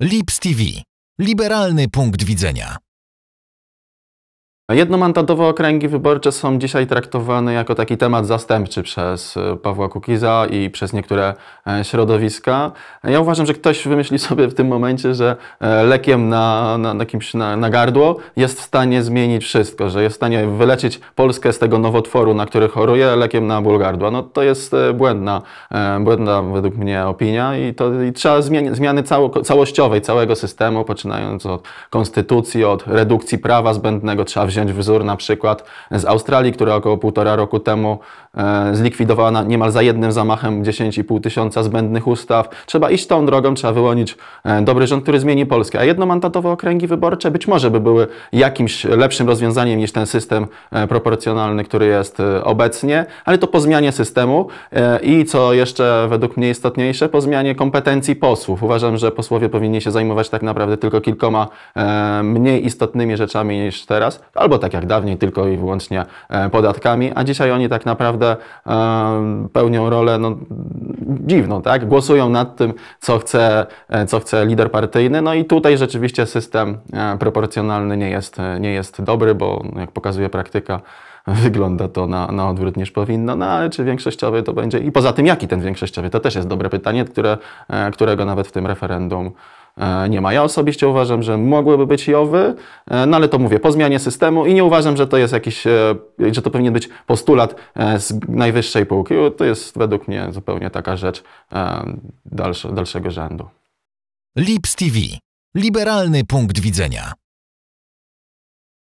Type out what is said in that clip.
Lips TV. Liberalny punkt widzenia. Jednomandatowe okręgi wyborcze są dzisiaj traktowane jako taki temat zastępczy przez e, Pawła Kukiza i przez niektóre e, środowiska. Ja uważam, że ktoś wymyśli sobie w tym momencie, że e, lekiem na, na, na kimś na, na, gardło jest w stanie zmienić wszystko, że jest w stanie wyleczyć Polskę z tego nowotworu, na który choruje, lekiem na ból gardła. No to jest błędna, błędna według mnie opinia i, to, i trzeba zmieni, zmiany cało, całościowej, całego systemu, poczynając od konstytucji, od redukcji prawa zbędnego, trzeba wziąć wzór na przykład z Australii, która około półtora roku temu e, zlikwidowała niemal za jednym zamachem 10,5 tysiąca zbędnych ustaw. Trzeba iść tą drogą, trzeba wyłonić e, dobry rząd, który zmieni Polskę. A jednomandatowe okręgi wyborcze być może by były jakimś lepszym rozwiązaniem niż ten system e, proporcjonalny, który jest obecnie, ale to po zmianie systemu i co jeszcze według mnie istotniejsze, po zmianie kompetencji posłów. Uważam, że posłowie powinni się zajmować tak naprawdę tylko kilkoma mniej istotnymi rzeczami niż teraz, albo tak jak dawniej, tylko i wyłącznie e, podatkami, a dzisiaj oni tak naprawdę e, pełnią rolę no, dziwną, tak? Głosują nad tym, co chce, e, co chce lider partyjny, no i tutaj rzeczywiście system proporcjonalny nie jest, nie jest dobry, bo no, jak pokazuje praktyka, wygląda to na, na odwrót niż powinno, no ale czy większościowy to będzie i poza tym jaki ten większościowy, to też jest dobre pytanie, które, którego nawet w tym referendum E, nie ma. Ja osobiście uważam, że mogłyby być JOWy, e, no ale to mówię, po zmianie systemu i nie uważam, że to jest jakiś, e, że to powinien być postulat z najwyższej półki. To jest według mnie zupełnie taka rzecz dalszego rzędu. Lips TV. Liberalny punkt widzenia.